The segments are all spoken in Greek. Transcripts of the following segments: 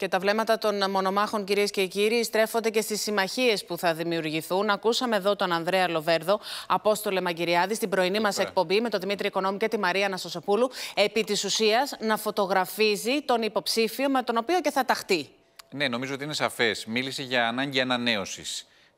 Και τα βλέμματα των μονομάχων, κυρίες και κύριοι, στρέφονται και στις συμμαχίες που θα δημιουργηθούν. Ακούσαμε εδώ τον Ανδρέα Λοβέρδο, Απόστολε Μαγκυριάδη, στην πρωινή μας εκπομπή με τον Δημήτρη Οικονόμη και τη Μαρία Νασοσοπούλου, επί της ουσίας να φωτογραφίζει τον υποψήφιο με τον οποίο και θα ταχτεί. Ναι, νομίζω ότι είναι σαφές. Μίλησε για ανάγκη ανανέωσης.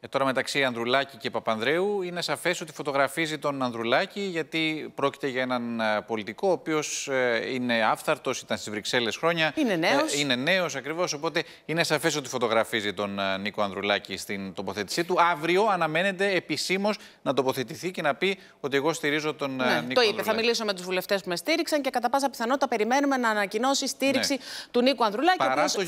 Ε, τώρα μεταξύ Ανδρουλάκη και Παπανδρέου είναι σαφές ότι φωτογραφίζει τον Ανδρουλάκη γιατί πρόκειται για έναν ε, πολιτικό ο οποίος ε, είναι άφθαρτος, ήταν στις Βρυξέλλες χρόνια. Είναι ε, νέος. Ε, είναι νέος ακριβώς, οπότε είναι σαφές ότι φωτογραφίζει τον Νίκο Ανδρουλάκη στην τοποθέτησή του. Αύριο αναμένεται επισήμως να τοποθετηθεί και να πει ότι εγώ στηρίζω τον ναι, Νίκο Το είπε, θα μιλήσω με τους βουλευτές που με στήριξαν και κατά πάσα πιθανότητα περιμένουμε να ανακοινώσει στήριξη ναι. του Νίκο Ανδρουλάκη, Παρά το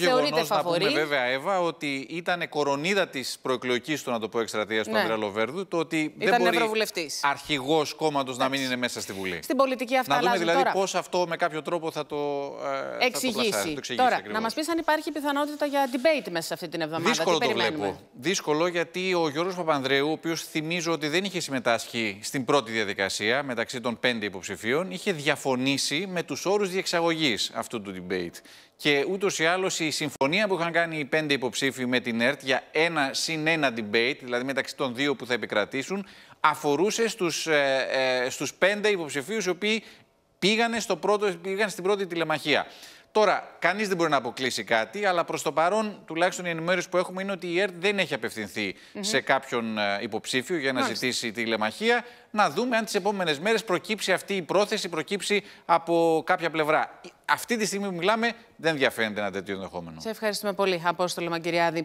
βέβαια, Εύα, ότι ήταν κορονίδα της προεκλογικής του, να το πω, εκστρατεία του ναι. Ανδρέα Λοβέρδου, το ότι Ήταν δεν μπορεί αρχηγός κόμματος να μην είναι μέσα στη Βουλή. Στην πολιτική αυτά Να δούμε δηλαδή πώς αυτό με κάποιο τρόπο θα το ε, εξηγήσει. Θα το το Τώρα, να μας πεις αν υπάρχει πιθανότητα για debate μέσα σε αυτή την εβδομάδα. Δύσκολο το βλέπω. Δύσκολο γιατί ο Γιώργος Παπανδρέου, ο οποίος θυμίζω ότι δεν είχε συμμετάσχει στην πρώτη διαδικασία μεταξύ των πέντε υποψηφίων, είχε διαφωνήσει με τους όρους διεξαγωγής αυτού του debate. Και ούτως ή άλλως η συμφωνία που είχαν κάνει οι πέντε υποψήφοι με την ΕΡΤ για ένα συν ένα debate debate, δηλαδή μεταξύ των δύο που θα επικρατήσουν, αφορούσε στους, ε, ε, στους πέντε υποψηφίους οι οποίοι πήγανε, στο πρώτο, πήγανε στην πρώτη τηλεμαχία. Τώρα, κανείς δεν μπορεί να αποκλείσει κάτι, αλλά προς το παρόν, τουλάχιστον η ενημέρωση που έχουμε είναι ότι η ΕΡΤ δεν έχει απευθυνθεί σε κάποιον ε, υποψήφιο για να ζητήσει τηλεμαχία. Να δούμε αν τις επόμενες μέρες προκύψει αυτή η πρόθεση, προκύψει από κάποια πλευρά. Αυτή τη στιγμή που μιλάμε, δεν διαφαίνεται ένα τέτοιο ενδεχόμενο. Σε ευχαριστούμε πολύ, Απόστολο Μαγκυριάδη.